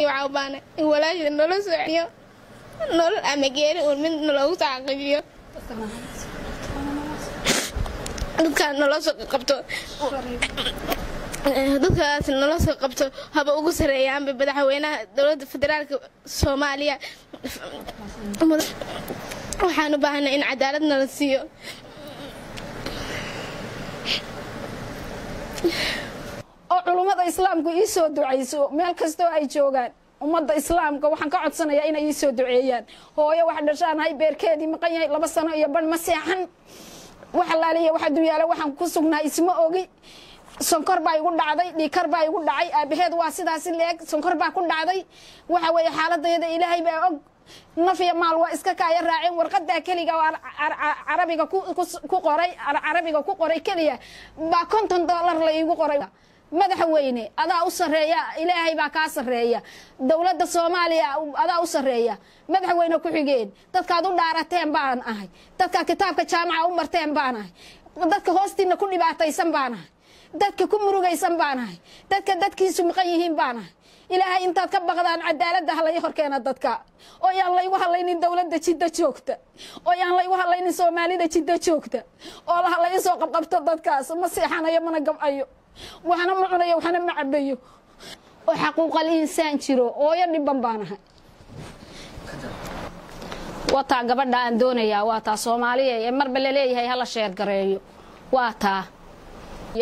in walaashi nolo socniyo nolol ama geeri uun mid naloogu tacaqajiyo dadkaa nolosoo qabto eh, dadkaas nolosoo qabto haba ugu sareeyaanba madaxweynaha dowladda federaalka soomaaliya waxaan u baahanay in cadaalad nala siiyo oo culummada islaamku ii soo ducayso meel kastoo ay joogaan ummadda islaamka waxaan ka codsanayaa inay ii soo duceeyaan hooyo wax dhashaan hay beerkeedii maqan yahay laba sano iyo ban ma seexan wax wax adunyaale waxaan ku sugnaa isma ogi sonkor baa igu dhacday dhiikar baa igu dhacay aabaheed waa sidaasi leeg sonkor baa ku dhacday waxa weeye xaaladayada ilaahay baa og naf iyo maal waa iska kaaya raaceen warqadaa keliga oo carabiga ku qoray carabiga ku qoray keliya baa konton doolar la iigu qoray madaxweyne adaa u sareeya ilaahay baa kaa sareeya dowladda soomaaliya adaa u sareeya madaxweyne ku xigeen dadkaad u dhaarateen baan ahay dadkaad kitaabka jaamaca u marteen baan ahay dadka hoostiina ku dhibaataysan baan ahay dadka ku murugaysan baan ahay dadka dadkiisu maqan yihiin baan ahay ilaahay intaad ka baqdaan cadaaladda halay horkeena dadka oo yaan laygu hadlaynin dowladda jiddo joogta oo yaan laygu hadlaynin soomaalida jiddo joogta oo la halaysoo qabqabto dadkaas ma seexanayo mana gabcayo waxna ma cunayo waxna ma cabayo oo xaquuqal insaan jiro ooyo dhiban baan ahay wataa gabadha aan doonayaa waa taa soomaaliya ee marba laleeyahay hala sheergareeyo waa taa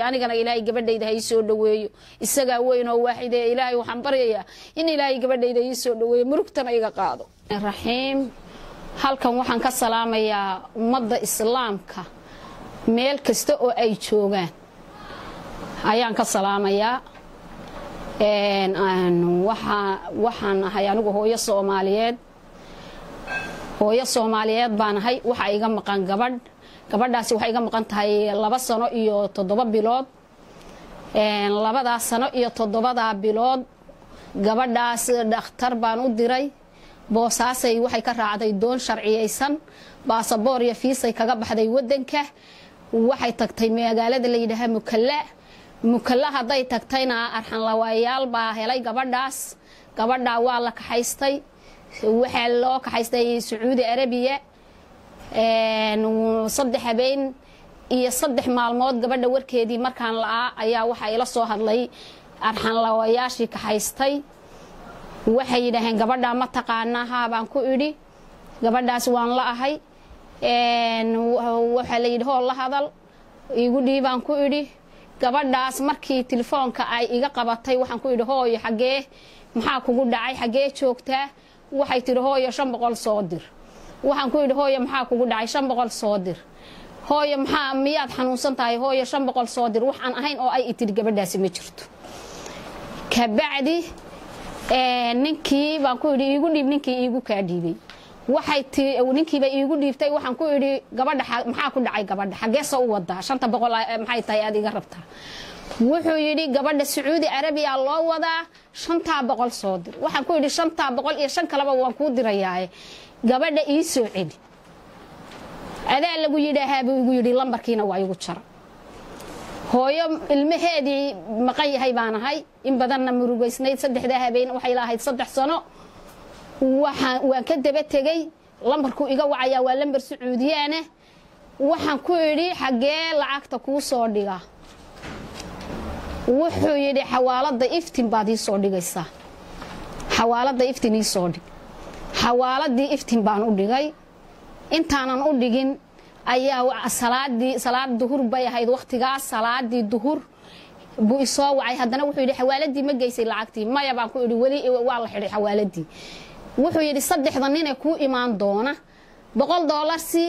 anigana ilaahay gabadhayda ha ii dhaweeyo isagaa weyn oo waaxidee ilaahay waxaan baryayaa in ilaahay gabadhayda isoo soo dhaweeyo murugtana iga qaado raxiim halkan waxaan ka salaamayaa ummadda islaamka meel kasta oo ay joogaan ayaan ka salaamayaa waxaan ahay anigu hooyo soomaaliyeed hooyo soomaaliyeed baan ahay waxaa iga maqan gabadh gabadhaasi waxay iga maqan tahay laba sano iyo toddoba bilood labadaa sano iyo toddobadaa bilood gabadhaas dhakhtar baan u diray boosaasay waxay ka raacday doon sharciyaysan baasaboor iyo fiisay kaga baxday waddanka waxay tagtay magaalada la yidhaahaa mukalla mukalla hadday tagtayna arxan lawaayaal baa helay gabadhaas gabadha waa la kaxaystay waxaa loo kaxaystay sacuudi arabiya saddex habeen iyo saddex maalmood gabadha warkeedii markaan la'aa ayaa waxaa ila soo hadlay arxan lawayaashii kaxaystay waxay yidhaaheen gabadhaa ma taqaana haabaan ku idhi gabadhaas waan la ahay waxaa la yidhi hool la hadal igu dhiibaan ku idhi gabadhaas markii telefoonka ay iga qabatay waxaan ku yidhi hooyo xagee maxaa kugu dhacay xagee joogtaa waxay tidhi hooyo shan boqol soo dir waxaan ku yidhi hooyo maxaa kugu dhacay shan boqol soo dir hooyo maxaa miyaad xanuunsan tahay hooyo shan boqol soo dir waxaan ahayn oo ay itidhi gabadhaasi ma jirto kabacdi eh, ninkii baan ku yidhi iigu dhiib ninkii iigu kaa dhiibay waxay tii ninkiiba iigu dhiibtay waxaan ku idhi gabadha maxaa ku dhacay gabadha xageesa u wadaa shanta boqol eh, maxay tahay aad iga rabtaa wuxuu yidhi gabadha sacuudi arabiya loo wadaa shantaa boqol soo dir waxaan ku idhi shantaa boqol iyo shan kaleba waan kuu dirayaaye gabadha ii soo celi adaa lagu yidhaahaa buu igu yidhi lambarkiina waa igu jara hooyo ilmaheedii maqan yahay baan ahay in badanna murugaysnayd saddexdaa habeen waxay lahayd saddex sano waan ka daba tegey lambarkuu iga wacaya waa lambar sacuudiyaane waxaan ku yidhi xaggee lacagta kuu soo dhiga wuxuu yidhi xawaalada iftin baad ii soo dhigaysaa xawaalada iftin ii soo dhig xawaaladii iftin baan u dhigay intaanan u dhigin ayaa salaadii salaad duhur bay ahayd wakhtigaas salaadii duhur buu isoo wacay haddana wuxuu yidhi xawaaladii ma geysay lacagtii maya baan ku idhi weli waa la xidhay xawaaladii wuxuu yidhi saddexda nin ee kuu imaan doona boqol doolar si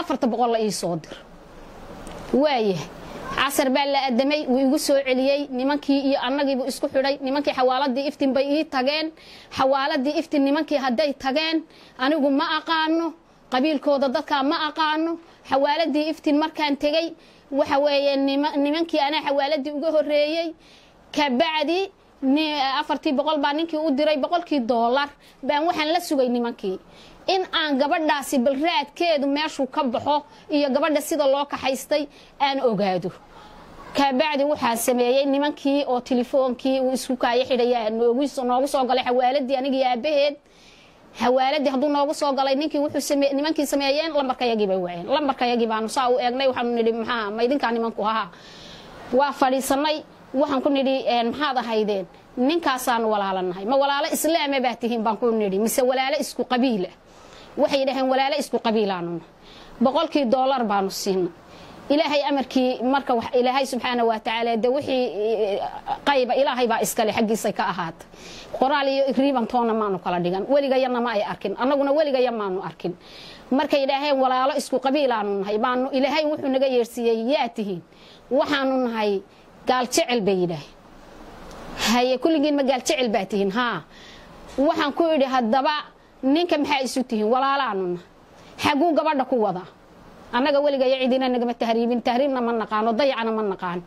afarta boqol la ii soo dir waayahay casar baa la addamay wuu igu soo celiyey nimankii iyo annagiibuu isku xidhay nimankii xawaaladii iftin bay ii tageen xawaaladii iftin nimankii hadday tageen anigu ma aqaano qabiilkooda dadkaa ma aqaano xawaaladii iftin markaan tegey waxa weeye nimankii anaa xawaaladii uga horreeyey kabacdi afartii boqol baa ninkii u diray boqolkii doolar baan waxaan la sugay nimankii in aan gabadhaasi balraadkeedu raadkeedu meeshuu ka baxo iyo gabadha sida loo kaxaystay aan ogaado kaabacdi waxaa sameeyey nimankii oo tilefoonkii uu isku kaayo xidhaya noogu soo galay xawaaladii anigii aabbaheed hawaaladii hadduu noogu soo galay ninkii wuxuu nimankii sameeyeen lambarkayagii bay waayeen lambarkayagii baanu saa u eegnay waxaanu nidhi maxaa ma nimanku hahaa waa fadhiisanay waxaan ku nidhi maxaad ahaydeen ninkaasaanu walaalanahay ma walaalo islaama baa tihiin baan ku nidhi mise walaalo isku qabiila waxay dhaheen walaalo isku qabiilaanuna boqolkii doolar baanu siina ilaahay amarkii marka ilaahay subxaana wa tacaala de wixii e, qayba ilaahay baa iskale xaggiisay ka ahaata qoraal iyo riibantoona maanu kala dhigan weligayanna ma ay arkin annaguna weligayan maanu arkin markay idhaaheen walaalo isku qabiilaanu nahay baanu ilaahay wuxuu naga yeersiiyey yaa tihiin waxaanu nahay gaal jecel bay yidhaaheen haye kulligiinma gaal jecel baa tihiin haa waxaan ku idhi haddaba ninka maxaa isu tihiin walaalaanuna xaguu gabadha ku wadaa annaga weligayo cidina nagama tahriibin tahriibna ma naqaano dayacna ma naqaan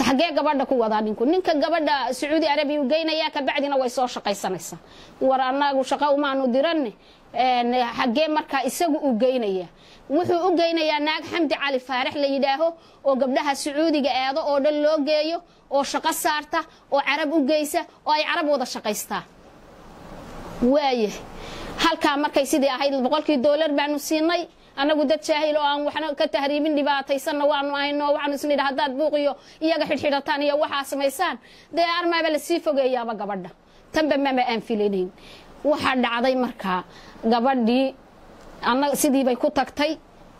xagee gabadha ku wadaa ninku ninka gabadha sacuudi arabiya geynayaa kabacdina way soo shaqaysanaysaa war anagu shaqo umaanu diranne xaggee markaa isagu u geynaya wuxuu u geynayaa naag xamdi cali faarax la yidhaaho oo gabdhaha sacuudiga eedo oo dhan loo geeyo oo shaqo saarta oo carab u geysa oo ay carab wada shaqaystaa waaya halkaa markay sidii ahayd boqolkii doolar baanu siinay anagu dad jaahil oo aan waxna ka tahriibin dhibaataysanna waanu ahayno waxaanu isnidha haddaad buuqiyo iyaga xidhxidhataan iyo waxaa samaysaan dee armaaba lasii fogeeyaaba gabadha tanba mama aan filinayn waxaa dhacday markaa gabadhii sidii bay ku tagtay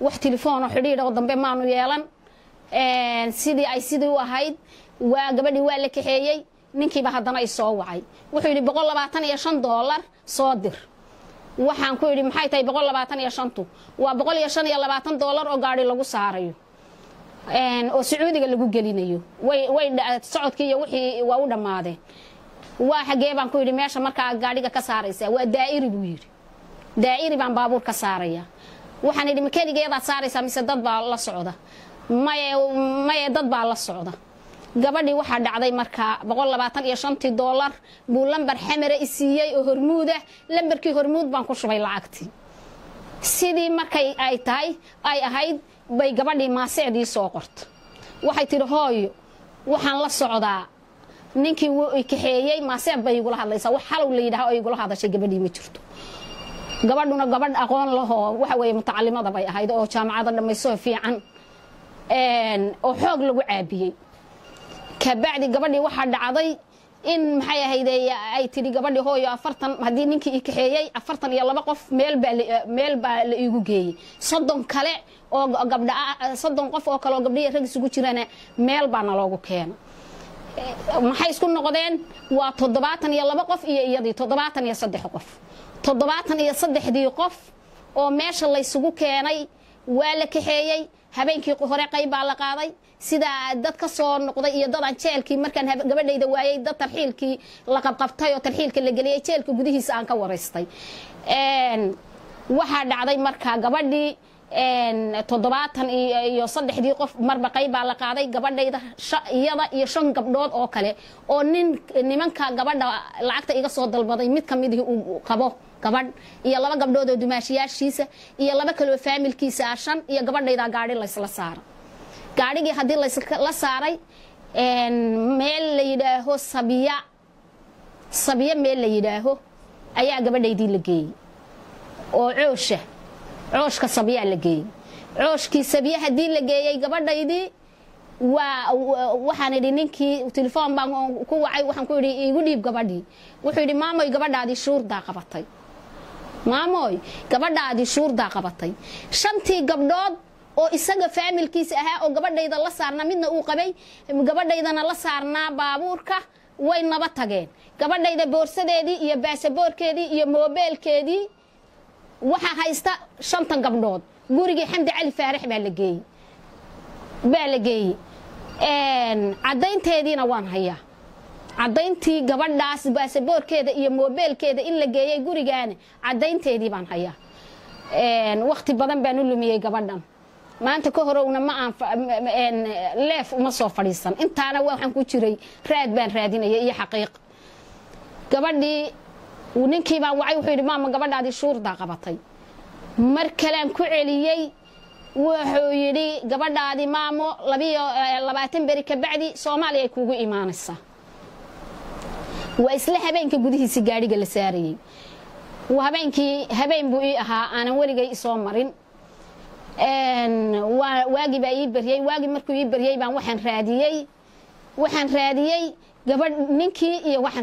wax telefoonoo xidhiidh oo dambe maanu yeelan sidii ay sidii u ahayd waa gabadhii waa la kaxeeyey ninkiiba haddana isoo wacay wuxuu yidhi boqol labaatan iyo shan doolar soo dir waxaan ku yidhi maxay tahay boqol labaatan iyo shantu waa boqol iyo shan iyo labaatan doolar oo gaari lagu saarayo oo sacuudiga lagu gelinayo waysocodkii iyo wixii waa u dhammaadeen waa xagee baan ku yidhi meesha markaa gaadhiga ka saaraysaa waa daa'iri buu yidhi daa'iri baan baabuur ka saaraya waxaan yidhi makenigeedaad saaraysaa mise dad baa la socda maye maye dad baa la socda gabadhii waxaa dhacday markaa tii dolar buu lambar xamara i siiyey oo hormuudah lambarkii hormuud baan ku shubay lacagtii sidii markay ay tahay ay ahayd bay gabadhii maasecdii soo qorto waxay tidhi hooyo waxaan la socdaa ninkii kaxeeyey maaseec bay igula hadlaysaa wax halow la yidhaha oo igula hadashay gabadhii ma jirto gabadhuna gabadh aqoon lahoo waxa weeye mutacalimada bay ahayd oo jaamacada dhammayso fiican oo xoog lagu caabiyey kabacdi gabadhii waxaa dhacday in maxay ahayde ay tidhi gabadhi hooyo afartan haddii ninkii i afartan iyo laba qof meelbaa meelbaa la iigu geeyey soddon kale oo gabdha ah, ah, soddon qof oo kale oo gabdhihi rag isugu jirana meel baa naloogu keena eh, maxay isku noqdeen waa toddobaatan iyo laba qof iyo iyadii toddobaatan iyo saddex qof toddobaatan iyo saddexdii qof oo meesha laysugu keenay waa la kaxeeyey habeenkii hore qayb baa la qaaday sidaa dad ka soo noqday iyo dadaan jeelkii markaan gabadhayda waayay dad tarxiilkii la qabqabtay oo tarxiilka la geliyay jeelka gudihiisa aan ka waraystay waxaa dhacday markaa gabadhii toddobaatan iyo saddexdii qof marba qayb baa la qaaday gabadhayda iyada iyo shan gabdhood oo kale oo nin nimanka gabadha lacagta iga soo dalbaday mid ka midii uu qabo gabadh iyo laba gabdhood oo dumaashiyaashiisa iyo laba kaloo faamilkiisa ah iyo gabadhaydaa gaari laysla saara gaarhigii haddii lasla saaray meel la yidhaaho sabiya sabiya meel la yidhaaho ayaa gabadhaydii la geeyey oo coosha cooshka sabiyaa la geeyey cooshkii sabiya haddii la geeyey gabadhaydii waa waxaan idhi ninkii telefoon baan ku wacay waxaan ku idhi iigu dhiib gabadhii wuxuu yidhi maamoy gabadhaadii shuurdaa qabatay maamooy gabadhaadii shuurdaa qabatay shantii gabdhood oo isaga faamilkiisa ahaa oo gabadhayda la saarnaa midna uu qabay gabadhaydana la saarnaa baabuurka way naba tageen gabadhayda boorsadeedii iyo baasaboorkeedii iyo moobeelkeedii waxaa haysta shantan gabdhood gurigii xamdi cali faarax baa la geeyey baa la geeyey caddaynteediina waan hayaa caddayntii gabadhaas baasaboorkeeda iyo moobeelkeeda in la geeyay gurigaani caddaynteedii baan hayaa wakhti badan baan u lumiyey gabadhan maanta ka horowna ma aan leef uma soo fadhiisan intaana waxaan ku jiray raad baan raadinaya iyo xaqiiq gabadhii ninkii baan wacay wuxuu yidhi maama gabadhaadii shuurdaa qabatay mar kalean ku celiyey wuxuu yidhi gabadhaadii maamo eh, labaatan beri kabacdi soomaaliya ay kuugu imaanaysaa waa isla habeenka gudihiisi gaadhiga la saarayey habeenkii habeen buu ii ahaa aanan weligay isoo marin waagii baa ii baryey waagii markuu ii baryey baan waxaan raadiyey waxaan raadiyey gabadh ninkii iyo waxaan